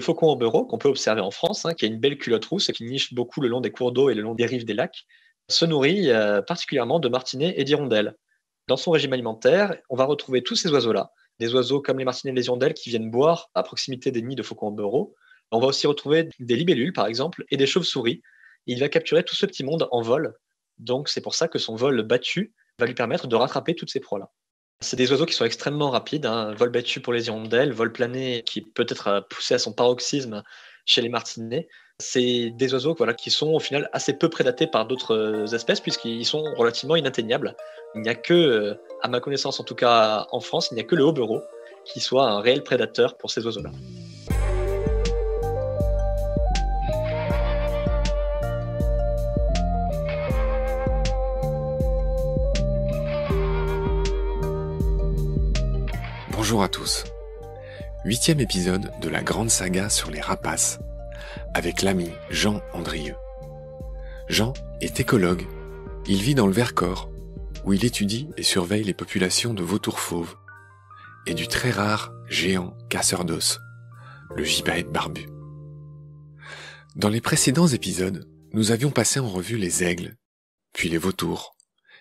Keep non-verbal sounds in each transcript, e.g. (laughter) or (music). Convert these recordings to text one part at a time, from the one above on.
le faucon en bureau, qu'on peut observer en France, hein, qui a une belle culotte rousse et qui niche beaucoup le long des cours d'eau et le long des rives des lacs, se nourrit euh, particulièrement de martinets et d'hirondelles. Dans son régime alimentaire, on va retrouver tous ces oiseaux-là, des oiseaux comme les martinets et les hirondelles qui viennent boire à proximité des nids de faucon en On va aussi retrouver des libellules, par exemple, et des chauves-souris. Il va capturer tout ce petit monde en vol. Donc c'est pour ça que son vol battu va lui permettre de rattraper toutes ces proies-là. C'est des oiseaux qui sont extrêmement rapides, hein. vol battu pour les hirondelles, vol plané qui peut être euh, poussé à son paroxysme chez les martinets. C'est des oiseaux qui sont au final assez peu prédatés par d'autres euh, espèces puisqu'ils sont relativement inatteignables. Il n'y a que, euh, à ma connaissance en tout cas en France, il n'y a que le hobereau qui soit un réel prédateur pour ces oiseaux-là. Bonjour à tous. Huitième épisode de la grande saga sur les rapaces, avec l'ami Jean Andrieux. Jean est écologue. Il vit dans le Vercors, où il étudie et surveille les populations de vautours fauves et du très rare géant casseur d'os, le gibaète barbu. Dans les précédents épisodes, nous avions passé en revue les aigles, puis les vautours,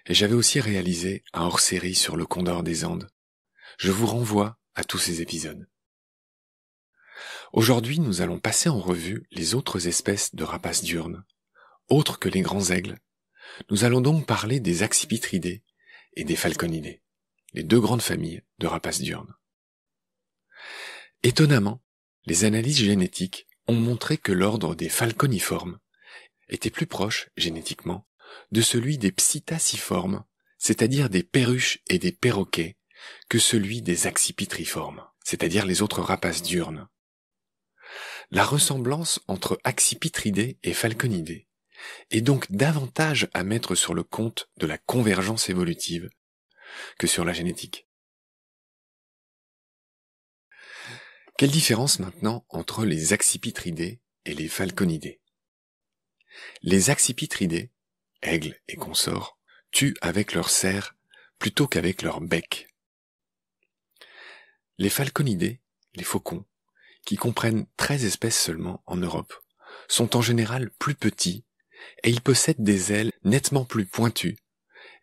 et j'avais aussi réalisé un hors-série sur le condor des Andes, je vous renvoie à tous ces épisodes. Aujourd'hui, nous allons passer en revue les autres espèces de rapaces diurnes, autres que les grands aigles. Nous allons donc parler des accipitridés et des falconidés, les deux grandes familles de rapaces diurnes. Étonnamment, les analyses génétiques ont montré que l'ordre des falconiformes était plus proche, génétiquement, de celui des psittaciformes, c'est-à-dire des perruches et des perroquets, que celui des accipitriformes, c'est-à-dire les autres rapaces diurnes. La ressemblance entre accipitridés et falconidés est donc davantage à mettre sur le compte de la convergence évolutive que sur la génétique. Quelle différence maintenant entre les accipitridés et les falconidés Les accipitridés, aigles et consorts, tuent avec leurs serres plutôt qu'avec leur bec. Les falconidés, les faucons, qui comprennent 13 espèces seulement en Europe, sont en général plus petits et ils possèdent des ailes nettement plus pointues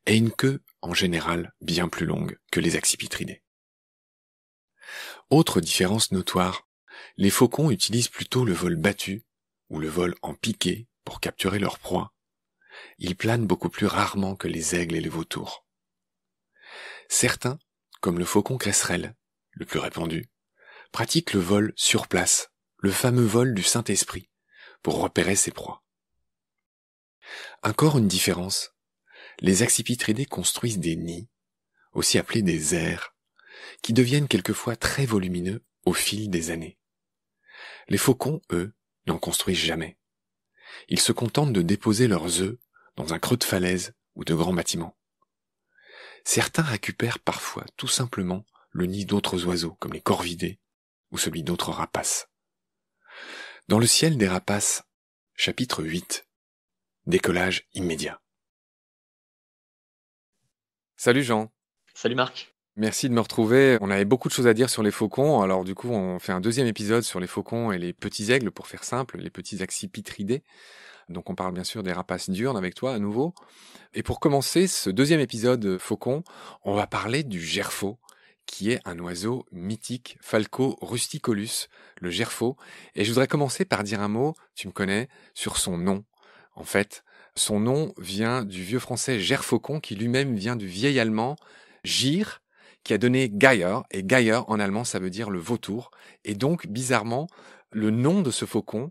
et une queue en général bien plus longue que les accipitridés. Autre différence notoire, les faucons utilisent plutôt le vol battu ou le vol en piqué pour capturer leur proie. Ils planent beaucoup plus rarement que les aigles et les vautours. Certains, comme le faucon cresserelle, le plus répandu, pratique le vol sur place, le fameux vol du Saint-Esprit, pour repérer ses proies. Encore une différence. Les accipitridés construisent des nids, aussi appelés des airs, qui deviennent quelquefois très volumineux au fil des années. Les faucons, eux, n'en construisent jamais. Ils se contentent de déposer leurs œufs dans un creux de falaise ou de grands bâtiments. Certains récupèrent parfois tout simplement le nid d'autres oiseaux, comme les corvidés, ou celui d'autres rapaces. Dans le ciel des rapaces, chapitre 8. Décollage immédiat. Salut Jean. Salut Marc. Merci de me retrouver. On avait beaucoup de choses à dire sur les faucons. Alors du coup, on fait un deuxième épisode sur les faucons et les petits aigles, pour faire simple, les petits accipitridés. Donc on parle bien sûr des rapaces diurnes avec toi à nouveau. Et pour commencer ce deuxième épisode euh, faucon, on va parler du gerfaut qui est un oiseau mythique, Falco rusticolus, le gerfaut. Et je voudrais commencer par dire un mot, tu me connais, sur son nom. En fait, son nom vient du vieux français gerfaucon, qui lui-même vient du vieil allemand gir, qui a donné Geier, et Geier en allemand ça veut dire le vautour, et donc bizarrement, le nom de ce faucon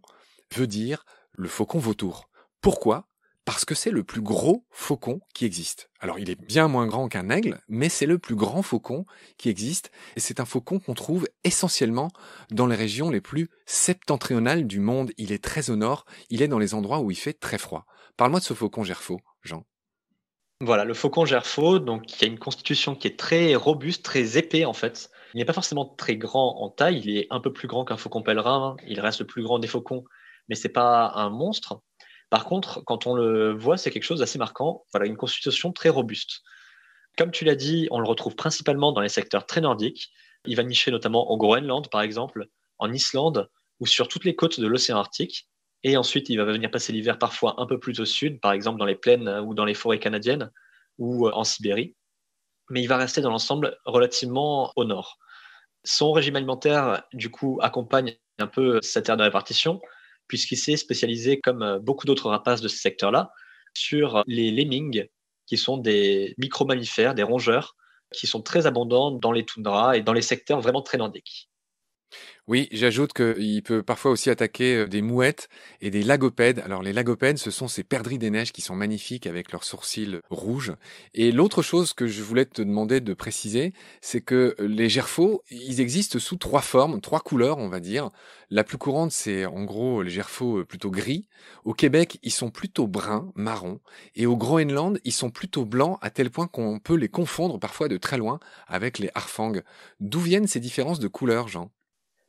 veut dire le faucon vautour. Pourquoi parce que c'est le plus gros faucon qui existe. Alors il est bien moins grand qu'un aigle, mais c'est le plus grand faucon qui existe, et c'est un faucon qu'on trouve essentiellement dans les régions les plus septentrionales du monde. Il est très au nord, il est dans les endroits où il fait très froid. Parle-moi de ce faucon gerfaux, Jean. Voilà, le faucon gerfaux, donc il a une constitution qui est très robuste, très épais en fait. Il n'est pas forcément très grand en taille, il est un peu plus grand qu'un faucon pèlerin, hein. il reste le plus grand des faucons, mais c'est pas un monstre. Par contre, quand on le voit, c'est quelque chose d'assez marquant. Voilà, une constitution très robuste. Comme tu l'as dit, on le retrouve principalement dans les secteurs très nordiques. Il va nicher notamment au Groenland, par exemple, en Islande ou sur toutes les côtes de l'océan Arctique. Et ensuite, il va venir passer l'hiver parfois un peu plus au sud, par exemple dans les plaines euh, ou dans les forêts canadiennes ou euh, en Sibérie. Mais il va rester dans l'ensemble relativement au nord. Son régime alimentaire, du coup, accompagne un peu cette terre de répartition puisqu'il s'est spécialisé, comme euh, beaucoup d'autres rapaces de ce secteur-là, sur les lemmings, qui sont des micro-mammifères, des rongeurs, qui sont très abondants dans les toundras et dans les secteurs vraiment très nordiques. Oui, j'ajoute qu'il peut parfois aussi attaquer des mouettes et des lagopèdes. Alors les lagopèdes, ce sont ces perdrix des neiges qui sont magnifiques avec leurs sourcils rouges. Et l'autre chose que je voulais te demander de préciser, c'est que les gerfaux, ils existent sous trois formes, trois couleurs, on va dire. La plus courante, c'est en gros les gerfaux plutôt gris. Au Québec, ils sont plutôt bruns, marron. Et au Groenland, ils sont plutôt blancs à tel point qu'on peut les confondre parfois de très loin avec les harfangs. D'où viennent ces différences de couleurs, Jean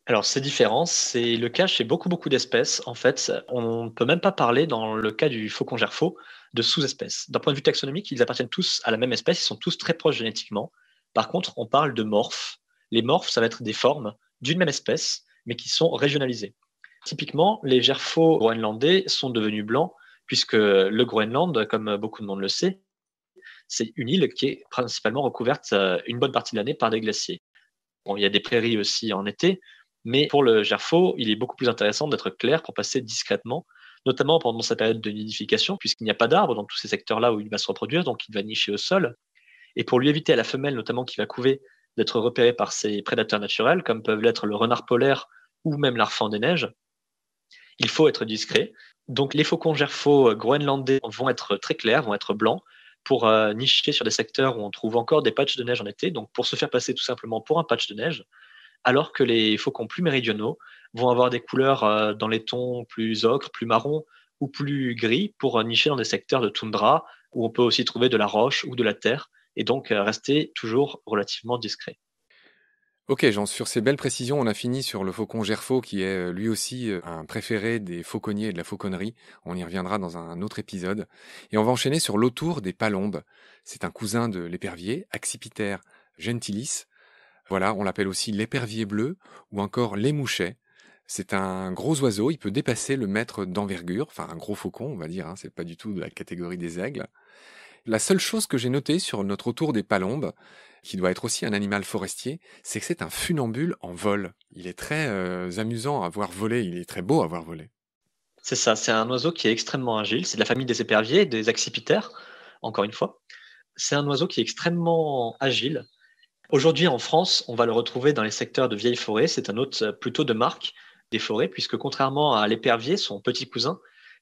alors, c'est différent. c'est le cas chez beaucoup, beaucoup d'espèces. En fait, on ne peut même pas parler, dans le cas du faucon gerfaux, de sous-espèces. D'un point de vue taxonomique, ils appartiennent tous à la même espèce, ils sont tous très proches génétiquement. Par contre, on parle de morphes. Les morphes, ça va être des formes d'une même espèce, mais qui sont régionalisées. Typiquement, les gerfaux groenlandais sont devenus blancs, puisque le Groenland, comme beaucoup de monde le sait, c'est une île qui est principalement recouverte euh, une bonne partie de l'année par des glaciers. il y a des prairies aussi en été, mais pour le GERFO, il est beaucoup plus intéressant d'être clair pour passer discrètement, notamment pendant sa période de nidification, puisqu'il n'y a pas d'arbres dans tous ces secteurs-là où il va se reproduire, donc il va nicher au sol. Et pour lui éviter à la femelle, notamment qui va couver, d'être repérée par ses prédateurs naturels, comme peuvent l'être le renard polaire ou même l'arfan des neiges, il faut être discret. Donc les faucons gerfaux euh, groenlandais vont être très clairs, vont être blancs, pour euh, nicher sur des secteurs où on trouve encore des patches de neige en été, donc pour se faire passer tout simplement pour un patch de neige, alors que les faucons plus méridionaux vont avoir des couleurs euh, dans les tons plus ocre, plus marron ou plus gris pour euh, nicher dans des secteurs de toundra où on peut aussi trouver de la roche ou de la terre et donc euh, rester toujours relativement discret. Ok, Jean, sur ces belles précisions, on a fini sur le faucon gerfaux qui est lui aussi un préféré des fauconniers et de la fauconnerie. On y reviendra dans un autre épisode. Et on va enchaîner sur l'autour des palombes. C'est un cousin de l'épervier, Accipiter gentilis, voilà, on l'appelle aussi l'épervier bleu ou encore les mouchets. C'est un gros oiseau, il peut dépasser le mètre d'envergure, enfin un gros faucon, on va dire, hein, c'est pas du tout de la catégorie des aigles. La seule chose que j'ai notée sur notre retour des palombes, qui doit être aussi un animal forestier, c'est que c'est un funambule en vol. Il est très euh, amusant à voir voler, il est très beau à voir voler. C'est ça, c'est un oiseau qui est extrêmement agile, c'est de la famille des éperviers, des accipitaires, encore une fois. C'est un oiseau qui est extrêmement agile, Aujourd'hui, en France, on va le retrouver dans les secteurs de vieilles forêts. C'est un hôte euh, plutôt de marque des forêts, puisque contrairement à l'épervier, son petit cousin,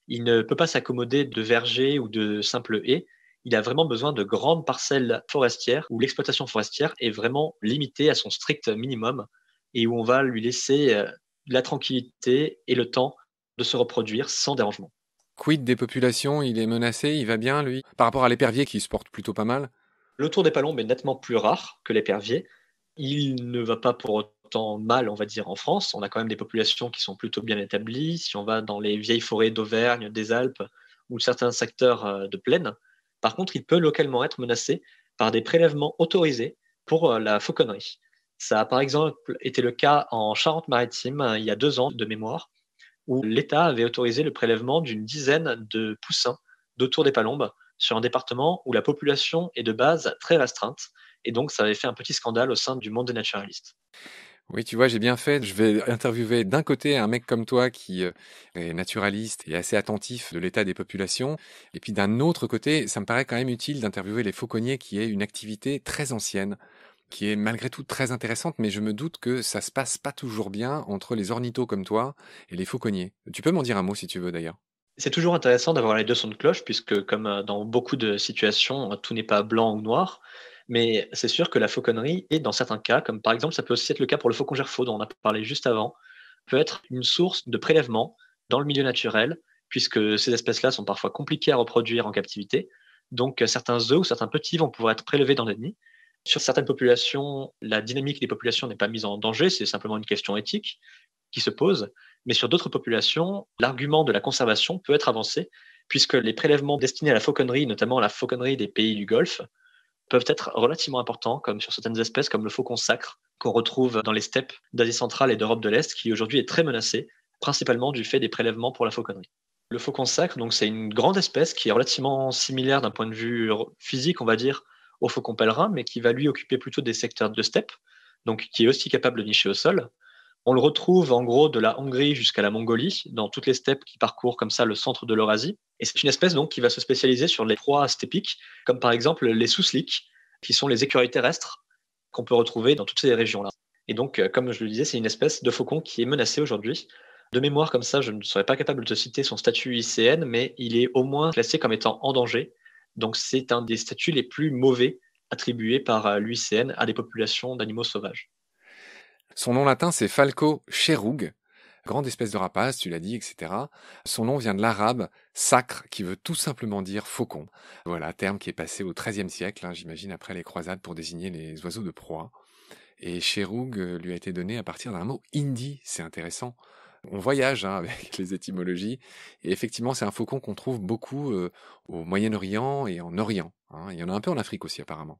il ne peut pas s'accommoder de vergers ou de simples haies. Il a vraiment besoin de grandes parcelles forestières où l'exploitation forestière est vraiment limitée à son strict minimum et où on va lui laisser euh, la tranquillité et le temps de se reproduire sans dérangement. Quid des populations Il est menacé, il va bien, lui Par rapport à l'épervier qui se porte plutôt pas mal le tour des palombes est nettement plus rare que l'épervier. Il ne va pas pour autant mal, on va dire, en France. On a quand même des populations qui sont plutôt bien établies. Si on va dans les vieilles forêts d'Auvergne, des Alpes ou certains secteurs euh, de plaine, par contre, il peut localement être menacé par des prélèvements autorisés pour euh, la fauconnerie. Ça a par exemple été le cas en Charente-Maritime hein, il y a deux ans de mémoire, où l'État avait autorisé le prélèvement d'une dizaine de poussins d'autour des palombes sur un département où la population est de base très restreinte. Et donc, ça avait fait un petit scandale au sein du monde des naturalistes. Oui, tu vois, j'ai bien fait. Je vais interviewer d'un côté un mec comme toi qui euh, est naturaliste et assez attentif de l'état des populations. Et puis d'un autre côté, ça me paraît quand même utile d'interviewer les fauconniers qui est une activité très ancienne qui est malgré tout très intéressante, mais je me doute que ça se passe pas toujours bien entre les ornithos comme toi et les fauconniers. Tu peux m'en dire un mot si tu veux d'ailleurs. C'est toujours intéressant d'avoir les deux sons de cloche, puisque comme euh, dans beaucoup de situations, euh, tout n'est pas blanc ou noir. Mais c'est sûr que la fauconnerie est, dans certains cas, comme par exemple, ça peut aussi être le cas pour le faucon gerfaux dont on a parlé juste avant, peut être une source de prélèvement dans le milieu naturel, puisque ces espèces-là sont parfois compliquées à reproduire en captivité. Donc euh, certains œufs ou certains petits vont pouvoir être prélevés dans des nids. Sur certaines populations, la dynamique des populations n'est pas mise en danger, c'est simplement une question éthique qui se pose mais sur d'autres populations, l'argument de la conservation peut être avancé, puisque les prélèvements destinés à la fauconnerie, notamment la fauconnerie des pays du Golfe, peuvent être relativement importants, comme sur certaines espèces comme le faucon sacre, qu'on retrouve dans les steppes d'Asie centrale et d'Europe de l'Est, qui aujourd'hui est très menacé, principalement du fait des prélèvements pour la fauconnerie. Le faucon sacre, donc, c'est une grande espèce qui est relativement similaire d'un point de vue physique, on va dire, au faucon pèlerin, mais qui va lui occuper plutôt des secteurs de steppe, donc qui est aussi capable de nicher au sol, on le retrouve en gros de la Hongrie jusqu'à la Mongolie, dans toutes les steppes qui parcourent comme ça le centre de l'Eurasie. Et c'est une espèce donc qui va se spécialiser sur les proies stépiques, comme par exemple les sousliks, qui sont les écureuils terrestres qu'on peut retrouver dans toutes ces régions-là. Et donc, euh, comme je le disais, c'est une espèce de faucon qui est menacée aujourd'hui. De mémoire comme ça, je ne serais pas capable de citer son statut ICN, mais il est au moins classé comme étant en danger. Donc, c'est un des statuts les plus mauvais attribués par euh, l'UICN à des populations d'animaux sauvages. Son nom latin, c'est Falco cherug, grande espèce de rapace, tu l'as dit, etc. Son nom vient de l'arabe sacre, qui veut tout simplement dire faucon. Voilà, terme qui est passé au XIIIe siècle, hein, j'imagine, après les croisades pour désigner les oiseaux de proie. Et Cherug euh, lui a été donné à partir d'un mot hindi, c'est intéressant. On voyage hein, (laughs) avec les étymologies, et effectivement c'est un faucon qu'on trouve beaucoup euh, au Moyen-Orient et en Orient. Hein. Il y en a un peu en Afrique aussi apparemment.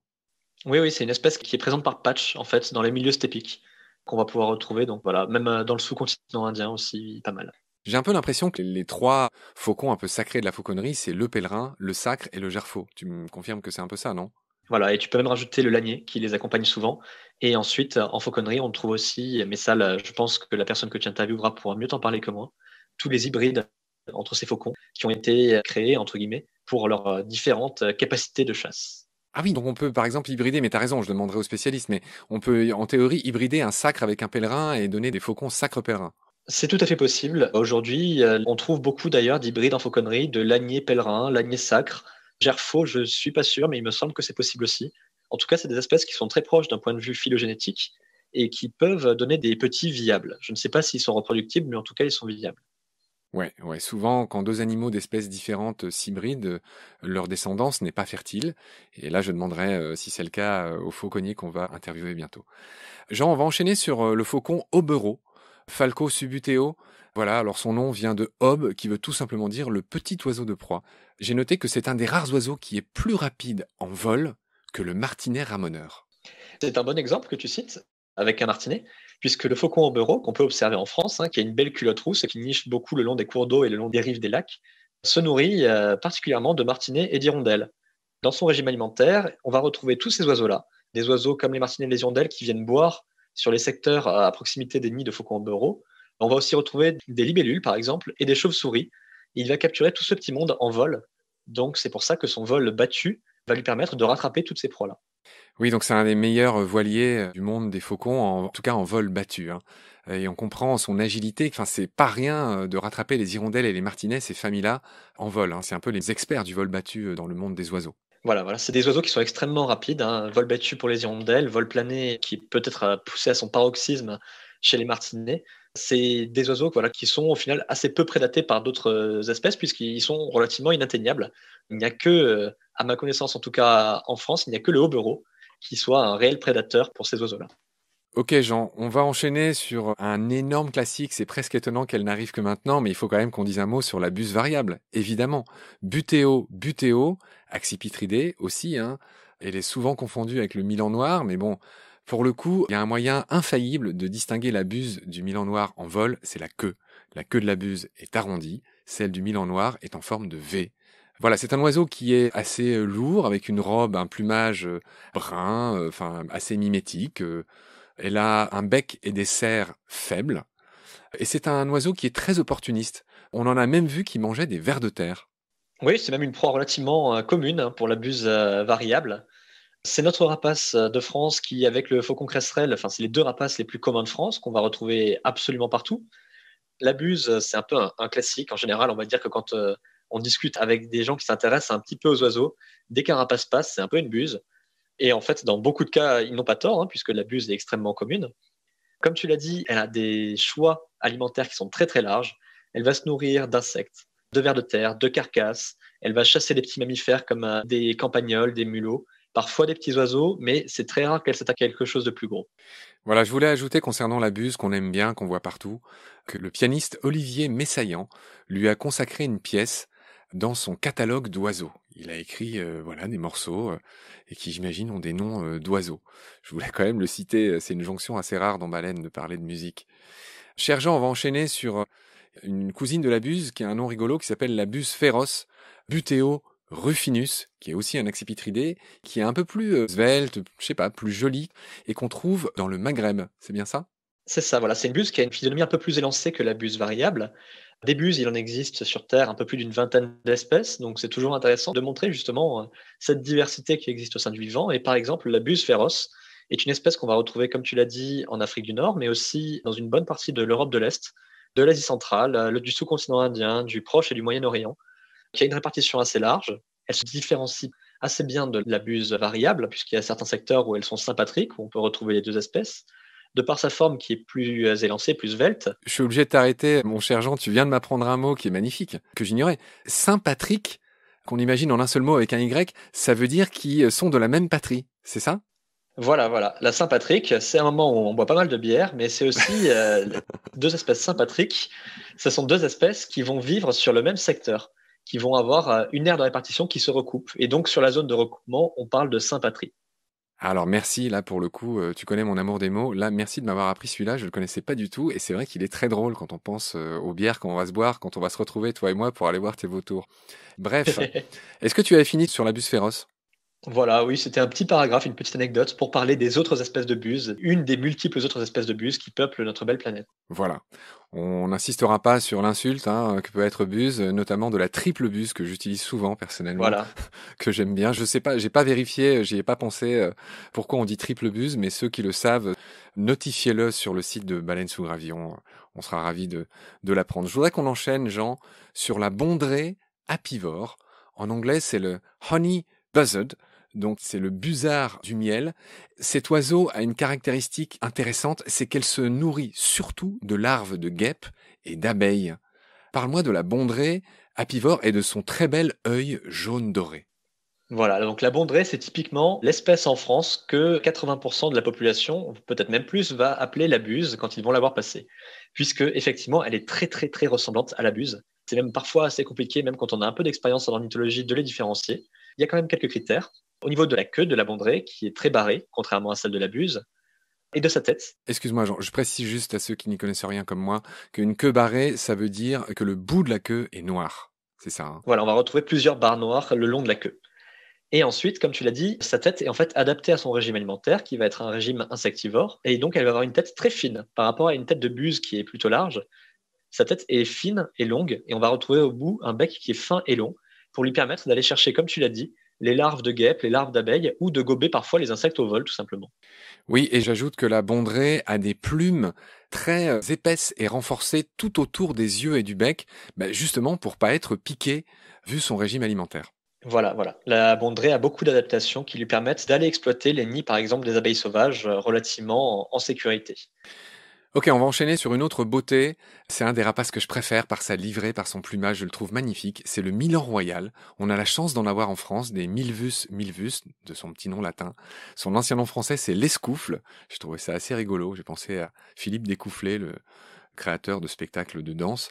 Oui, oui, c'est une espèce qui est présente par patch en fait dans les milieux stépiques qu'on va pouvoir retrouver. Donc voilà, même euh, dans le sous-continent indien aussi, pas mal. J'ai un peu l'impression que les trois faucons un peu sacrés de la fauconnerie, c'est le pèlerin, le sacre et le gerfaut. Tu me confirmes que c'est un peu ça, non voilà, et tu peux même rajouter le lanier qui les accompagne souvent. Et ensuite, en fauconnerie, on trouve aussi, mais ça, je pense que la personne que tu interviewera pourra mieux t'en parler que moi, tous les hybrides entre ces faucons qui ont été créés, entre guillemets, pour leurs euh, différentes euh, capacités de chasse. Ah oui, donc on peut par exemple hybrider, mais t'as raison, je demanderai aux spécialistes, mais on peut en théorie hybrider un sacre avec un pèlerin et donner des faucons sacre pèlerin. C'est tout à fait possible. Aujourd'hui, euh, on trouve beaucoup d'ailleurs d'hybrides en fauconnerie, de l'agnier pèlerin, l'agnier sacre. Gerfaux, je ne suis pas sûr, mais il me semble que c'est possible aussi. En tout cas, c'est des espèces qui sont très proches d'un point de vue phylogénétique et qui peuvent donner des petits viables. Je ne sais pas s'ils sont reproductibles, mais en tout cas, ils sont viables. Ouais, ouais, souvent quand deux animaux d'espèces différentes euh, s'hybrident, euh, leur descendance n'est pas fertile. Et là, je demanderai euh, si c'est le cas au fauconnier qu'on va interviewer bientôt. Jean, on va enchaîner sur le faucon Obero, Falco subuteo. Voilà, alors son nom vient de Hob, qui veut tout simplement dire le petit oiseau de proie. J'ai noté que c'est un des rares oiseaux qui est plus rapide en vol que le martinet ramoneur. C'est un bon exemple que tu cites avec un martinet puisque le faucon ambereau, qu'on peut observer en France, hein, qui a une belle culotte rousse et qui niche beaucoup le long des cours d'eau et le long des rives des lacs, se nourrit euh, particulièrement de martinets et d'hirondelles. Dans son régime alimentaire, on va retrouver tous ces oiseaux-là, des oiseaux comme les martinets et les hirondelles qui viennent boire sur les secteurs euh, à proximité des nids de faucons ambereaux. On va aussi retrouver des libellules, par exemple, et des chauves-souris. Il va capturer tout ce petit monde en vol. Donc c'est pour ça que son vol battu va lui permettre de rattraper toutes ces proies-là. Oui, donc c'est un des meilleurs voiliers du monde des faucons, en, tout cas en vol battu. Hein, et on comprend son agilité. Enfin, c'est pas rien de rattraper les hirondelles et les martinets, ces familles-là, en vol. Hein. C'est un peu les experts du vol battu dans le monde des oiseaux. Voilà, voilà, c'est des oiseaux qui sont extrêmement rapides. Hein. Vol battu pour les hirondelles, vol plané qui peut-être poussé à son paroxysme chez les martinets. C'est des oiseaux voilà, qui sont au final assez peu prédatés par d'autres espèces puisqu'ils sont relativement inatteignables. Il n'y a que à ma connaissance en tout cas en France, il n'y a que le hobereau qui soit un réel prédateur pour ces oiseaux-là. Ok Jean, on va enchaîner sur un énorme classique, c'est presque étonnant qu'elle n'arrive que maintenant, mais il faut quand même qu'on dise un mot sur la buse variable, évidemment. Butéo, butéo, accipitridé aussi, hein. elle est souvent confondue avec le milan noir, mais bon, pour le coup, il y a un moyen infaillible de distinguer la buse du milan noir en vol, c'est la queue. La queue de la buse est arrondie, celle du milan noir est en forme de V. Voilà, c'est un oiseau qui est assez euh, lourd, avec une robe, un plumage euh, brun, euh, enfin assez mimétique. Elle a un bec et des serres faibles. Et c'est un oiseau qui est très opportuniste. On en a même vu qui mangeait des vers de terre. Oui, c'est même une proie relativement commune hein, pour la buse variable. C'est notre rapace de France qui, avec le faucon cresserelle, enfin, c'est les deux rapaces les plus communs de France qu'on va retrouver absolument partout. La buse, c'est un peu un, classique. En général, on va dire que quand on discute avec des gens qui s'intéressent un petit peu aux oiseaux. Dès qu'un rapace passe, c'est un peu une buse. Et en fait, dans beaucoup de cas, ils n'ont pas tort, hein, puisque la buse est extrêmement commune. Comme tu l'as dit, elle a des choix alimentaires qui sont très très larges. Elle va se nourrir d'insectes, de vers de terre, de carcasses. Elle va chasser des petits mammifères comme euh, des campagnols, des mulots parfois des petits oiseaux, mais c'est très rare qu'elle s'attaque à quelque chose de plus gros. Voilà, je voulais ajouter concernant la buse qu'on aime bien, qu'on voit partout, que le pianiste Olivier Messiaen lui a consacré une pièce dans son catalogue d'oiseaux. Il a écrit euh, voilà des morceaux euh, et qui j'imagine ont des noms euh, d'oiseaux. Je voulais quand même le citer, c'est une jonction assez rare dans Baleine de parler de musique. Cher Jean, on va enchaîner sur une cousine de la buse qui a un nom rigolo qui s'appelle la buse féroce, buteo Rufinus, qui est aussi un accipitridé, qui est un peu plus svelte, je sais pas, plus joli, et qu'on trouve dans le Maghreb. C'est bien ça c'est ça, voilà, c'est une buse qui a une physionomie un peu plus élancée que la buse variable, des buses, il en existe sur Terre un peu plus d'une vingtaine d'espèces, donc c'est toujours intéressant de montrer justement euh, cette diversité qui existe au sein du vivant. Et par exemple, la buse féroce est une espèce qu'on va retrouver, comme tu l'as dit, en Afrique du Nord, mais aussi dans une bonne partie de l'Europe de l'Est, de l'Asie centrale, euh, du sous-continent indien, du Proche et du Moyen-Orient, qui a une répartition assez large. Elle se différencie assez bien de la buse variable, puisqu'il y a certains secteurs où elles sont sympatriques, où on peut retrouver les deux espèces de par sa forme qui est plus euh, élancée, plus velte. Je suis obligé de t'arrêter, mon cher Jean, tu viens de m'apprendre un mot qui est magnifique, que j'ignorais. Saint-Patrick, qu'on imagine en un seul mot avec un Y, ça veut dire qu'ils sont de la même patrie, c'est ça voilà, voilà. La Saint-Patrick, c'est un moment où on boit pas mal de bière, mais c'est aussi euh, (laughs) deux espèces Saint-Patrick. Ce sont deux espèces qui vont vivre sur le même secteur, qui vont avoir euh, une aire de répartition qui se recoupe. Et donc, sur la zone de recoupement, on parle de Saint-Patrick. Alors merci, là pour le coup, euh, tu connais mon amour des mots. Là, merci de m'avoir appris celui-là, je ne le connaissais pas du tout. Et c'est vrai qu'il est très drôle quand on pense euh, aux bières, quand on va se boire, quand on va se retrouver, toi et moi, pour aller voir tes vautours. Bref, (laughs) est-ce que tu avais fini sur la bus féroce voilà, oui, c'était un petit paragraphe, une petite anecdote pour parler des autres espèces de buses, une des multiples autres espèces de buses qui peuplent notre belle planète. Voilà. On n'insistera pas sur l'insulte hein, que peut être buse, notamment de la triple buse que j'utilise souvent personnellement, voilà. (laughs) que j'aime bien. Je sais pas, j'ai pas vérifié, j'y ai pas pensé euh, pourquoi on dit triple buse, mais ceux qui le savent, notifiez-le sur le site de Baleine sous Gravillon. On sera ravi de, de l'apprendre. Je voudrais qu'on enchaîne, Jean, sur la bondrée apivore. En anglais, c'est le honey buzzard donc c'est le busard du miel. Cet oiseau a une caractéristique intéressante, c'est qu'elle se nourrit surtout de larves de guêpes et d'abeilles. Parle-moi de la bondrée apivore et de son très bel œil jaune doré. Voilà, donc la bondrée, c'est typiquement l'espèce en France que 80% de la population, peut-être même plus, va appeler la buse quand ils vont la voir passer. Puisque, effectivement, elle est très, très, très ressemblante à la buse. C'est même parfois assez compliqué, même quand on a un peu d'expérience en ornithologie, de les différencier. Il y a quand même quelques critères au niveau de la queue de la Bandrée, qui est très barrée, contrairement à celle de la Buse, et de sa tête. Excuse-moi, Jean, je précise juste à ceux qui n'y connaissent rien comme moi qu'une queue barrée, ça veut dire que le bout de la queue est noir. C'est ça. Hein. voilà, on va retrouver plusieurs barres noires le long de la queue. Et ensuite, comme tu l'as dit, sa tête est en fait adaptée à son régime alimentaire, qui va être un régime insectivore, et donc elle va avoir une tête très fine par rapport à une tête de buse qui est plutôt large. Sa tête est fine et longue, et on va retrouver au bout un bec qui est fin et long pour lui permettre d'aller chercher, comme tu l'as dit, les larves de guêpes, les larves d'abeilles ou de gober parfois les insectes au vol tout simplement. Oui, et j'ajoute que la bondrée a des plumes très euh, épaisses et renforcées tout autour des yeux et du bec, bah, justement pour pas être piquée vu son régime alimentaire. Voilà, voilà. La bondrée a beaucoup d'adaptations qui lui permettent d'aller exploiter les nids, par exemple, des abeilles sauvages euh, relativement en sécurité. Ok, on va enchaîner sur une autre beauté. C'est un des rapaces que je préfère par sa livrée, par son plumage, je le trouve magnifique. C'est le Milan Royal. On a la chance d'en avoir en France, des Milvus Milvus, de son petit nom latin. Son ancien nom français, c'est l'escoufle. J'ai trouvé ça assez rigolo. J'ai pensé à Philippe Découfflé, le créateur de spectacles de danse.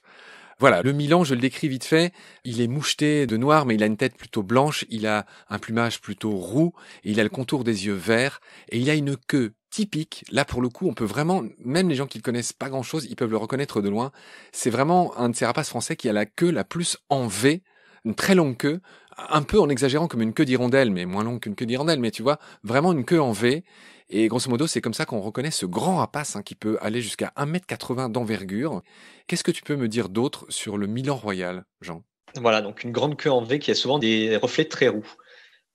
Voilà, le Milan, je le décris vite fait, il est moucheté de noir, mais il a une tête plutôt blanche, il a un plumage plutôt roux, il a le contour des yeux verts, et il a une queue typique. Là, pour le coup, on peut vraiment, même les gens qui ne connaissent pas grand-chose, ils peuvent le reconnaître de loin. C'est vraiment un de ces rapaces français qui a la queue la plus en V, une très longue queue, un peu en exagérant comme une queue d'hirondelle, mais moins longue qu'une queue d'hirondelle, mais tu vois, vraiment une queue en V. Et grosso modo, c'est comme ça qu'on reconnaît ce grand rapace hein, qui peut aller jusqu'à 1m80 d'envergure. Qu'est-ce que tu peux me dire d'autre sur le Milan Royal, Jean voilà, donc une grande queue en V qui a souvent des reflets très roux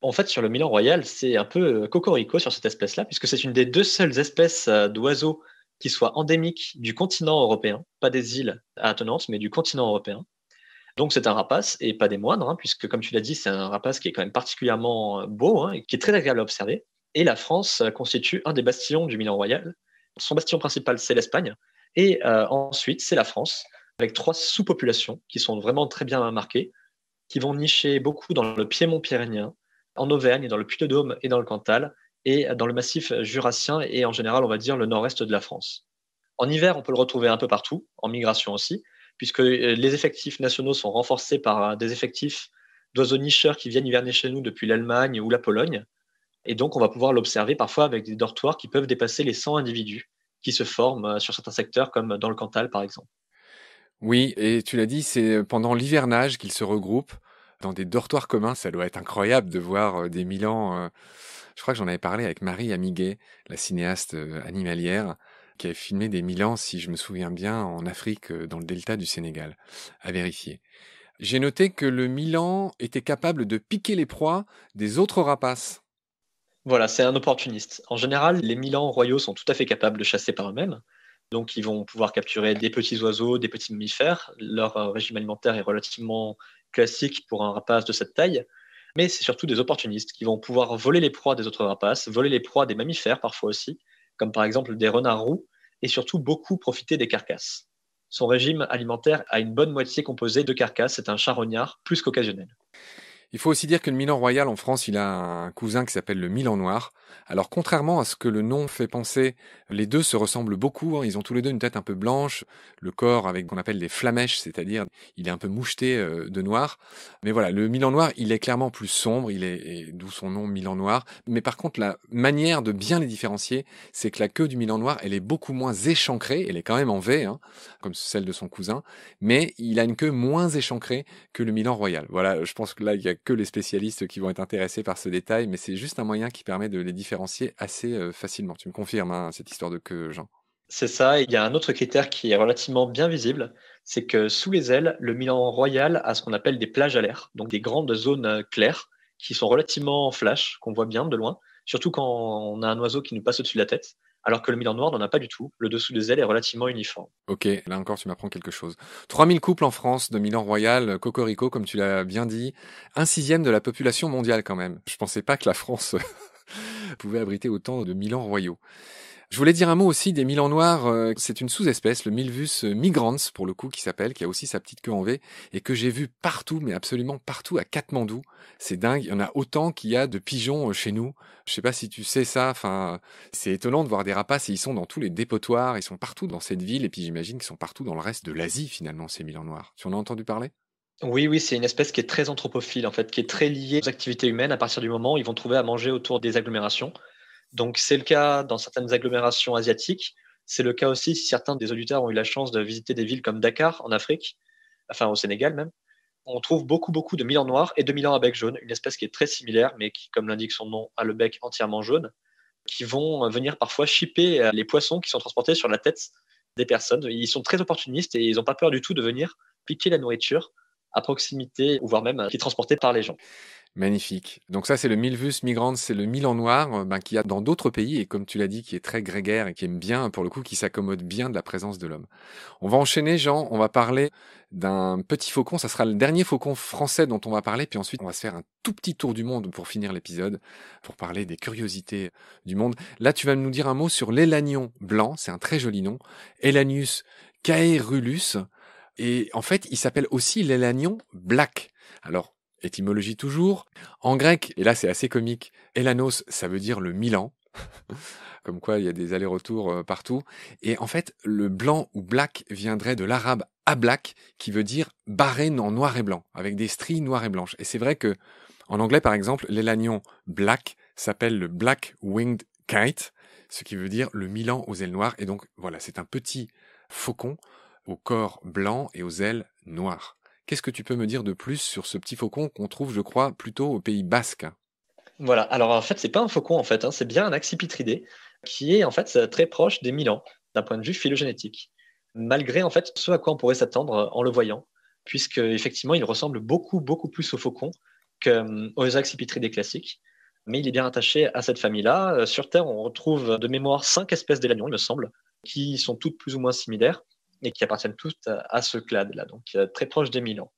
en fait, sur le Milan Royal, c'est un peu euh, cocorico sur cette espèce-là, puisque c'est une des deux seules espèces euh, d'oiseaux qui soient endémiques du continent européen, pas des îles à attenance, mais du continent européen. Donc c'est un rapace, et pas des moindres, hein, puisque comme tu l'as dit, c'est un rapace qui est quand même particulièrement euh, beau, hein, et qui est très agréable à observer. Et la France constitue un des bastions du Milan Royal. Son bastion principal, c'est l'Espagne, et ensuite, c'est la France, avec trois sous-populations qui sont vraiment très bien marquées, qui vont nicher beaucoup dans le piémont pyrénéen, en Auvergne, dans le Puy-de-Dôme et dans le Cantal, et dans le massif jurassien et en général, on va dire, le nord-est de la France. En hiver, on peut le retrouver un peu partout, en migration aussi, puisque euh, les effectifs nationaux sont renforcés par euh, des effectifs d'oiseaux nicheurs qui viennent hiverner chez nous depuis l'Allemagne ou la Pologne. Et donc, on va pouvoir l'observer parfois avec des dortoirs qui peuvent dépasser les 100 individus qui se forment euh, sur certains secteurs, comme dans le Cantal, par exemple. Oui, et tu l'as dit, c'est pendant l'hivernage qu'ils se regroupent dans des dortoirs communs. Ça doit être incroyable de voir des Milans. je crois que j'en avais parlé avec Marie Amiguet, la cinéaste animalière, qui avait filmé des Milans, si je me souviens bien, en Afrique, dans le delta du Sénégal. À vérifier. J'ai noté que le Milan était capable de piquer les proies des autres rapaces. Voilà, c'est un opportuniste. En général, les Milans royaux sont tout à fait capables de chasser par eux-mêmes. Donc, ils vont pouvoir capturer des petits oiseaux, des petits mammifères. Leur régime alimentaire est relativement classique pour un rapace de cette taille, mais c'est surtout des opportunistes qui vont pouvoir voler les proies des autres rapaces, voler les proies des mammifères parfois aussi, comme par exemple des renards roux, et surtout beaucoup profiter des carcasses. Son régime alimentaire a une bonne moitié composée de carcasses, c'est un charognard plus qu'occasionnel. Il faut aussi dire que le Milan Royal en France, il a un cousin qui s'appelle le Milan Noir. Alors contrairement à ce que le nom fait penser, les deux se ressemblent beaucoup. Hein. Ils ont tous les deux une tête un peu blanche, le corps avec qu'on appelle des flamèches, c'est-à-dire il est un peu moucheté euh, de noir. Mais voilà, le Milan Noir, il est clairement plus sombre, il est d'où son nom Milan Noir. Mais par contre, la manière de bien les différencier, c'est que la queue du Milan Noir, elle est beaucoup moins échancrée. Elle est quand même en V, hein, comme celle de son cousin, mais il a une queue moins échancrée que le Milan Royal. Voilà, je pense que là il y a que les spécialistes qui vont être intéressés par ce détail, mais c'est juste un moyen qui permet de les différencier assez euh, facilement. Tu me confirmes hein, cette histoire de que Jean C'est ça, et il y a un autre critère qui est relativement bien visible, c'est que sous les ailes, le Milan Royal a ce qu'on appelle des plages à l'air, donc des grandes zones euh, claires qui sont relativement flash, qu'on voit bien de loin, surtout quand on a un oiseau qui nous passe au-dessus de la tête alors que le Milan noir n'en a pas du tout. Le dessous des ailes est relativement uniforme. Ok, là encore, tu m'apprends quelque chose. 3000 couples en France de Milan Royal, Cocorico, comme tu l'as bien dit. Un sixième de la population mondiale quand même. Je ne pensais pas que la France (laughs) pouvait abriter autant de Milan royaux. Je voulais dire un mot aussi des milans noirs. Euh, c'est une sous-espèce, le Milvus euh, migrans, pour le coup, qui s'appelle, qui a aussi sa petite queue en V, et que j'ai vu partout, mais absolument partout à Katmandou. C'est dingue. Il y en a autant qu'il y a de pigeons euh, chez nous. Je sais pas si tu sais ça. Enfin, c'est étonnant de voir des rapaces. Et ils sont dans tous les dépotoirs. Ils sont partout dans cette ville. Et puis j'imagine qu'ils sont partout dans le reste de l'Asie, finalement, ces milans noirs. Tu en as entendu parler? Oui, oui, c'est une espèce qui est très anthropophile, en fait, qui est très liée aux activités humaines à partir du moment où ils vont trouver à manger autour des agglomérations. Donc c'est le cas dans certaines agglomérations asiatiques. C'est le cas aussi si certains des auditeurs ont eu la chance de visiter des villes comme Dakar en Afrique, enfin au Sénégal même. On trouve beaucoup, beaucoup de Milan noirs et de Milan à bec jaune, une espèce qui est très similaire, mais qui, comme l'indique son nom, a le bec entièrement jaune, qui vont venir parfois chipper euh, les poissons qui sont transportés sur la tête des personnes. Ils sont très opportunistes et ils n'ont pas peur du tout de venir piquer la nourriture à proximité, ou voire même euh, qui est transportée par les gens. Magnifique. Donc ça, c'est le Milvus migrans, c'est le Milan noir euh, ben, qu'il y a dans d'autres pays et comme tu l'as dit, qui est très grégaire et qui aime bien, pour le coup, qui s'accommode bien de la présence de l'homme. On va enchaîner, Jean, on va parler d'un petit faucon, ça sera le dernier faucon français dont on va parler, puis ensuite on va se faire un tout petit tour du monde pour finir l'épisode, pour parler des curiosités du monde. Là, tu vas nous dire un mot sur l'élanion blanc, c'est un très joli nom, Elanius caerulus, et en fait, il s'appelle aussi l'élanion black. Alors, Étymologie toujours. En grec, et là c'est assez comique, Elanos, ça veut dire le Milan. (laughs) Comme quoi, il y a des allers-retours euh, partout. Et en fait, le blanc ou black viendrait de l'arabe ablak, qui veut dire barène en noir et blanc, avec des stries noires et blanches. Et c'est vrai que, en anglais par exemple, l'élanion black s'appelle le black winged kite, ce qui veut dire le Milan aux ailes noires. Et donc, voilà, c'est un petit faucon au corps blanc et aux ailes noires. Qu'est-ce que tu peux me dire de plus sur ce petit faucon qu'on trouve, je crois, plutôt au Pays Basque Voilà, alors en fait, c'est pas un faucon en fait, hein. c'est bien un accipitridé qui est en fait très proche des Milans d'un point de vue phylogénétique, malgré en fait ce à quoi on pourrait s'attendre euh, en le voyant, puisque effectivement il ressemble beaucoup beaucoup plus au faucon qu'aux euh, accipitridés classiques, mais il est bien attaché à cette famille-là. Euh, sur Terre, on retrouve de mémoire cinq espèces d'élanions, il me semble, qui sont toutes plus ou moins similaires et qui appartiennent toutes à ce clade-là, donc euh, très proche des milans.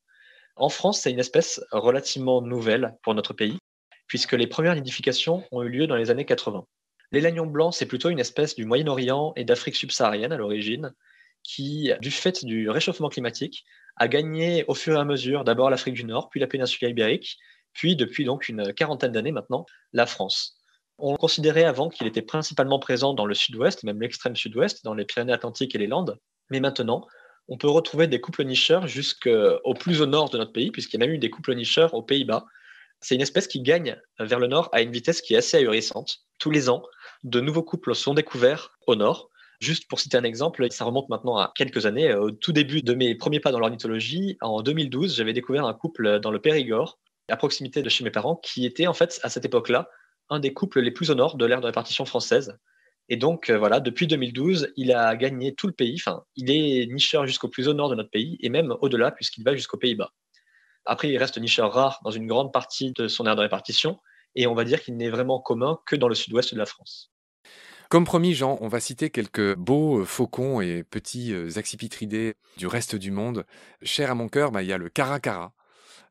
En France, c'est une espèce relativement nouvelle pour notre pays, puisque les premières nidifications ont eu lieu dans les années 80. L'élagnon blanc, c'est plutôt une espèce du Moyen-Orient et d'Afrique subsaharienne à l'origine, qui, du fait du réchauffement climatique, a gagné au fur et à mesure d'abord l'Afrique du Nord, puis la péninsule ibérique, puis depuis donc une quarantaine d'années maintenant, la France. On considérait avant qu'il était principalement présent dans le sud-ouest, même l'extrême sud-ouest, dans les Pyrénées-Atlantiques et les Landes, mais maintenant, on peut retrouver des couples nicheurs jusqu'au plus au nord de notre pays, puisqu'il y a même eu des couples nicheurs aux Pays-Bas. C'est une espèce qui gagne vers le nord à une vitesse qui est assez ahurissante. Tous les ans, de nouveaux couples sont découverts au nord. Juste pour citer un exemple, ça remonte maintenant à quelques années. Au tout début de mes premiers pas dans l'ornithologie, en 2012, j'avais découvert un couple dans le Périgord, à proximité de chez mes parents, qui était en fait à cette époque-là un des couples les plus au nord de l'ère de répartition française. Et donc, euh, voilà, depuis 2012, il a gagné tout le pays. Enfin, il est nicheur jusqu'au plus au nord de notre pays et même au-delà, puisqu'il va jusqu'aux Pays-Bas. Après, il reste nicheur rare dans une grande partie de son aire de répartition, et on va dire qu'il n'est vraiment commun que dans le sud-ouest de la France. Comme promis, Jean, on va citer quelques beaux euh, faucons et petits euh, accipitridés du reste du monde. Cher à mon cœur, bah, il y a le caracara.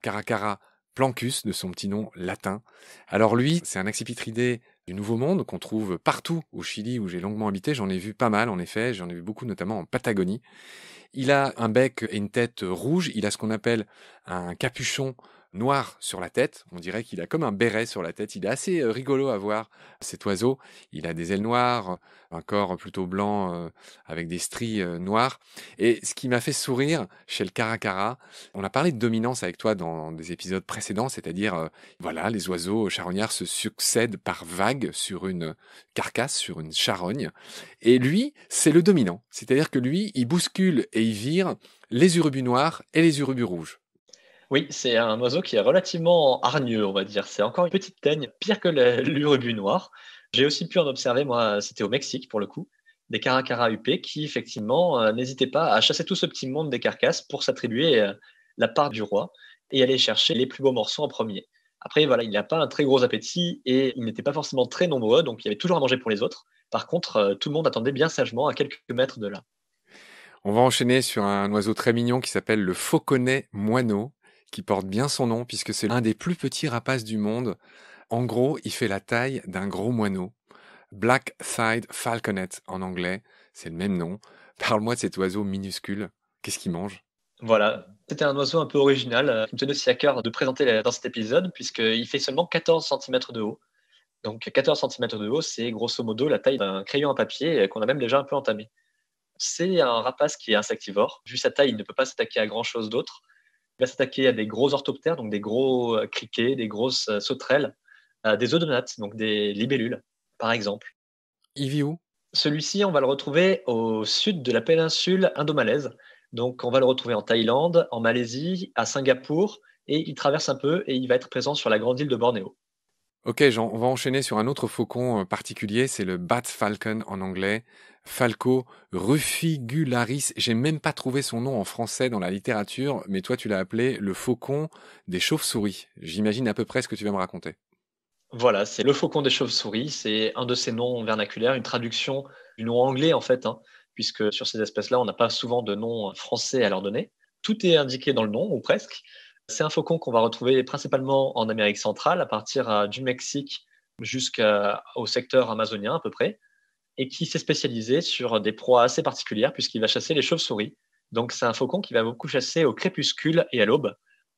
Caracara plancus, de son petit nom latin. Alors lui, c'est un accipitridé du Nouveau Monde qu'on trouve partout au Chili où j'ai longuement habité. J'en ai vu pas mal en effet, j'en ai vu beaucoup notamment en Patagonie. Il a un bec et une tête rouge, il a ce qu'on appelle un capuchon noir sur la tête. On dirait qu'il a comme un béret sur la tête. Il est assez euh, rigolo à voir cet oiseau. Il a des ailes noires, un corps plutôt blanc euh, avec des stries euh, noires. Et ce qui m'a fait sourire chez le caracara, on a parlé de dominance avec toi dans des épisodes précédents, c'est-à-dire voilà, les oiseaux charognards se succèdent par vagues sur une carcasse, sur une charogne. Et lui, c'est le dominant. C'est-à-dire que lui, il bouscule et il vire les urubus noirs et les urubus rouges. Oui, c'est un oiseau qui est relativement hargneux, on va dire. C'est encore une petite teigne, pire que (laughs) l'urubu noir. J'ai aussi pu en observer, moi, c'était au Mexique pour le coup, des caracara huppés qui, effectivement, euh, n'hésitaient pas à chasser tout ce petit monde des carcasses pour s'attribuer euh, la part du roi et aller chercher les plus beaux morceaux en premier. Après, voilà, il n'a pas un très gros appétit et il n'était pas forcément très nombreux, donc il y avait toujours à manger pour les autres. Par contre, euh, tout le monde attendait bien sagement à quelques mètres de là. On va enchaîner sur un oiseau très mignon qui s'appelle le fauconnet moineau qui porte bien son nom puisque c'est l'un des plus petits rapaces du monde. En gros, il fait la taille d'un gros moineau. Black Side Falconet en anglais, c'est le même nom. (laughs) Parle-moi de cet oiseau minuscule. Qu'est-ce qu'il mange Voilà, c'était un oiseau un peu original. Euh, il me tenait aussi à cœur de présenter dans cet épisode puisqu'il fait seulement 14 cm de haut. Donc 14 cm de haut, c'est grosso modo la taille d'un crayon à papier euh, qu'on a même déjà un peu entamé. C'est un rapace qui est insectivore. Vu sa taille, il ne peut pas s'attaquer à grand-chose d'autre il va s'attaquer à des gros orthoptères, donc des gros euh, criquets, des grosses euh, sauterelles, des odonates, donc des libellules, par exemple. Il vit où Celui-ci, on va le retrouver au sud de la péninsule indomalaise. Donc, on va le retrouver en Thaïlande, en Malaisie, à Singapour, et il traverse un peu et il va être présent sur la grande île de Bornéo. Ok, on va enchaîner sur un autre faucon euh, particulier, c'est le Bat Falcon en anglais. Falco rufigularis. J'ai même pas trouvé son nom en français dans la littérature, mais toi tu l'as appelé le faucon des chauves-souris. J'imagine à peu près ce que tu vas me raconter. Voilà, c'est le faucon des chauves-souris. C'est un de ces noms vernaculaires, une traduction du nom anglais en fait, hein, puisque sur ces espèces-là, on n'a pas souvent de nom français à leur donner. Tout est indiqué dans le nom, ou presque. C'est un faucon qu'on va retrouver principalement en Amérique centrale, à partir euh, du Mexique jusqu'au secteur amazonien à peu près, et qui s'est spécialisé sur des proies assez particulières puisqu'il va chasser les chauves-souris. Donc c'est un faucon qui va beaucoup chasser au crépuscule et à l'aube,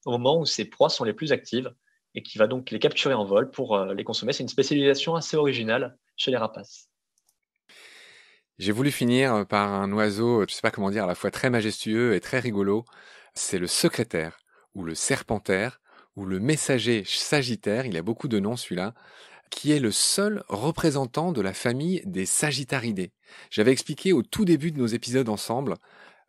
au moment où ses proies sont les plus actives, et qui va donc les capturer en vol pour euh, les consommer. C'est une spécialisation assez originale chez les rapaces. J'ai voulu finir par un oiseau, je ne sais pas comment dire, à la fois très majestueux et très rigolo. C'est le secrétaire ou le serpentaire, ou le messager sagittaire, il a beaucoup de noms celui-là, qui est le seul représentant de la famille des Sagittaridés. J'avais expliqué au tout début de nos épisodes ensemble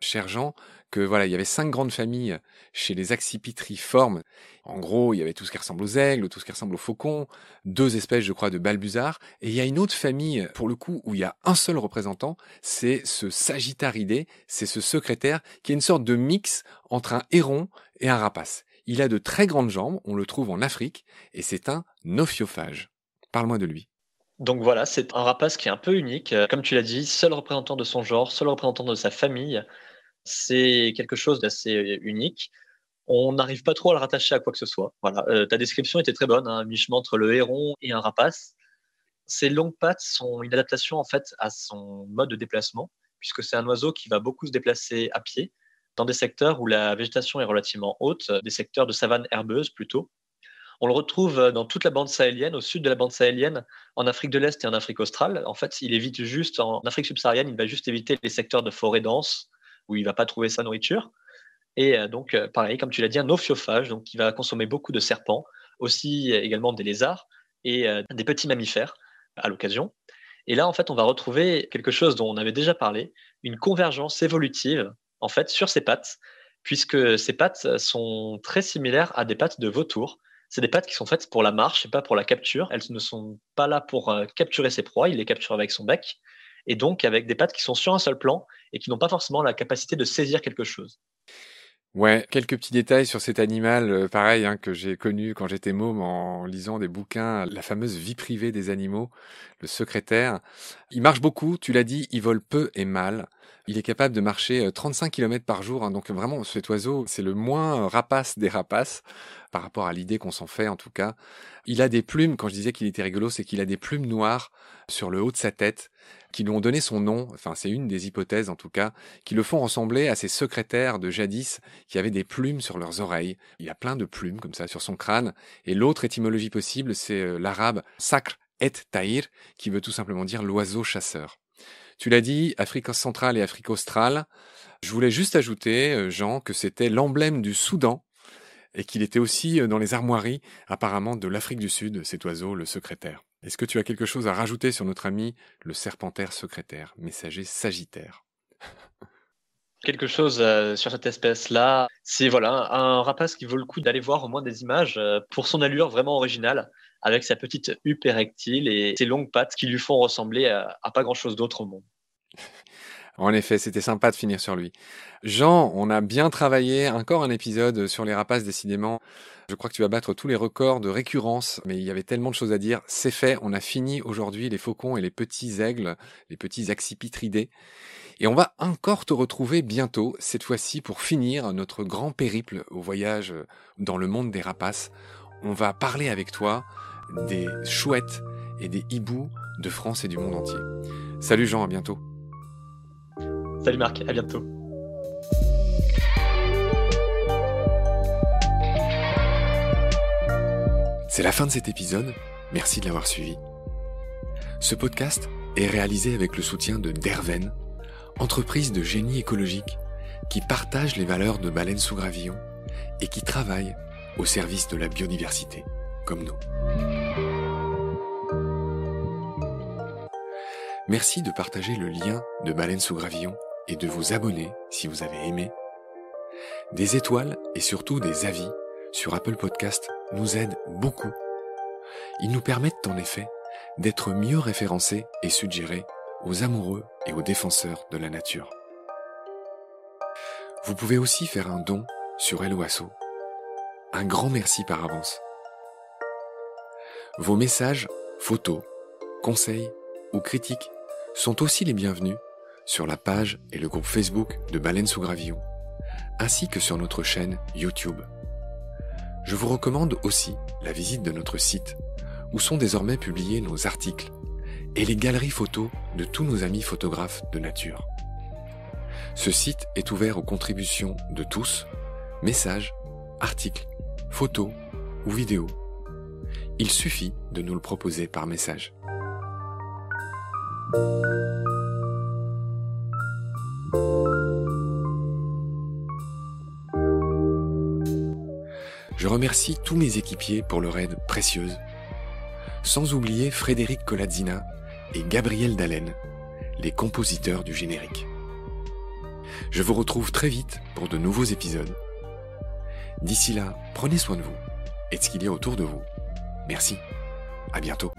cher Jean, que voilà, il y avait cinq grandes familles chez les accipitriformes. En gros, il y avait tout ce qui ressemble aux aigles, tout ce qui ressemble aux faucons, deux espèces, je crois, de balbuzards. Et il y a une autre famille, pour le coup, où il y a un seul représentant, c'est ce sagittaridé, c'est ce secrétaire, qui est une sorte de mix entre un héron et un rapace. Il a de très grandes jambes, on le trouve en Afrique, et c'est un ophiophage. Parle-moi de lui. Donc voilà, c'est un rapace qui est un peu unique. Comme tu l'as dit, seul représentant de son genre, seul représentant de sa famille c'est quelque chose d'assez euh, unique. On n'arrive pas trop à le rattacher à quoi que ce soit. Voilà. Euh, ta description était très bonne, hein, un mi-chemin entre le héron et un rapace. Ses longues pattes sont une adaptation en fait à son mode de déplacement, puisque c'est un oiseau qui va beaucoup se déplacer à pied dans des secteurs où la végétation est relativement haute, des secteurs de savane herbeuse plutôt. On le retrouve euh, dans toute la bande sahélienne, au sud de la bande sahélienne, en Afrique de l'Est et en Afrique australe. En fait, il évite juste, en Afrique subsaharienne, il va juste éviter les secteurs de forêt dense où il va pas trouver sa nourriture. Et euh, donc, euh, pareil, comme tu l'as dit, un ophiophage, donc il va consommer beaucoup de serpents, aussi euh, également des lézards et des petits mammifères à l'occasion. Et là, en fait, on va retrouver quelque chose dont on avait déjà parlé, une convergence évolutive, en fait, sur ses pattes, puisque ces pattes sont très similaires à des pattes de vautour. C'est des pattes qui sont faites pour la marche et pas pour la capture. Elles ne sont pas là pour capturer ses proies, il les capture avec son bec et donc avec des pattes qui sont sur un seul plan et qui n'ont pas forcément la capacité de saisir quelque chose. Ouais, quelques petits détails sur cet animal, euh, pareil, hein, que j'ai connu quand j'étais môme en lisant des bouquins, la fameuse vie privée des animaux, le secrétaire. Il marche beaucoup, tu l'as dit, il vole peu et mal. Il est capable de marcher 35 euh, km par jour, hein, donc vraiment cet oiseau, c'est le moins euh, rapace des rapaces par rapport à l'idée qu'on s'en fait en tout cas. Il a des plumes, quand je disais qu'il était rigolo, c'est qu'il a des plumes noires sur le haut de sa tête qui lui ont donné son nom, enfin c'est une des hypothèses en tout cas, qui le font ressembler à ces secrétaires de jadis qui avaient des plumes sur leurs oreilles. Il y a plein de plumes comme ça sur son crâne. Et l'autre étymologie possible, c'est euh, l'arabe sacre et taïr, qui veut tout simplement dire l'oiseau chasseur. Tu l'as dit, Afrique centrale et Afrique australe. Je voulais juste ajouter, euh, Jean, que c'était l'emblème du Soudan et qu'il était aussi euh, dans les armoiries apparemment de l'Afrique du Sud, cet oiseau, le secrétaire. Est-ce que tu as quelque chose à rajouter sur notre ami le serpentaire secrétaire, messager sagittaire quelque chose euh, sur cette espèce-là. C'est voilà un rapace qui vaut le coup d'aller voir au moins des images euh, pour son allure vraiment originale, avec sa petite huppe érectile et ses longues pattes qui lui font ressembler à pas grand-chose d'autre au monde. En effet, c'était sympa de finir sur lui. Jean, on a bien travaillé, encore un épisode sur les rapaces décidément. Je crois que tu vas battre tous les records de récurrence, mais il y avait tellement de choses à dire. C'est fait, on a fini aujourd'hui les faucons et les petits aigles, les petits accipitridés. Et on va encore te retrouver bientôt, cette fois-ci pour finir notre grand périple au voyage dans le monde des rapaces. On va parler avec toi des chouettes et des hiboux de France et du monde entier. Salut Jean, à bientôt. Salut Marc, à bientôt. C'est la fin de cet épisode, merci de l'avoir suivi. Ce podcast est réalisé avec le soutien de Derven, entreprise de génie écologique qui partage les valeurs de Baleine sous Gravillon et qui travaille au service de la biodiversité, comme nous. Merci de partager le lien de Baleine sous Gravillon et de vous abonner si vous avez aimé. Des étoiles et surtout des avis sur Apple Podcast nous aident beaucoup. Ils nous permettent en effet d'être mieux référencés et suggérés aux amoureux et aux défenseurs de la nature. Vous pouvez aussi faire un don sur Helloasso. Un grand merci par avance. Vos messages, photos, conseils ou critiques sont aussi les bienvenus sur la page et le groupe Facebook de Baleine sous Gravillon, ainsi que sur notre chaîne YouTube. Je vous recommande aussi la visite de notre site, où sont désormais publiés nos articles et les galeries photos de tous nos amis photographes de nature. Ce site est ouvert aux contributions de tous, messages, articles, photos ou vidéos. Il suffit de nous le proposer par message. Je remercie tous mes équipiers pour leur aide précieuse, sans oublier Frédéric Colazzina et Gabriel Dallen, les compositeurs du générique. Je vous retrouve très vite pour de nouveaux épisodes. D'ici là, prenez soin de vous et de ce qu'il y a autour de vous. Merci. À bientôt.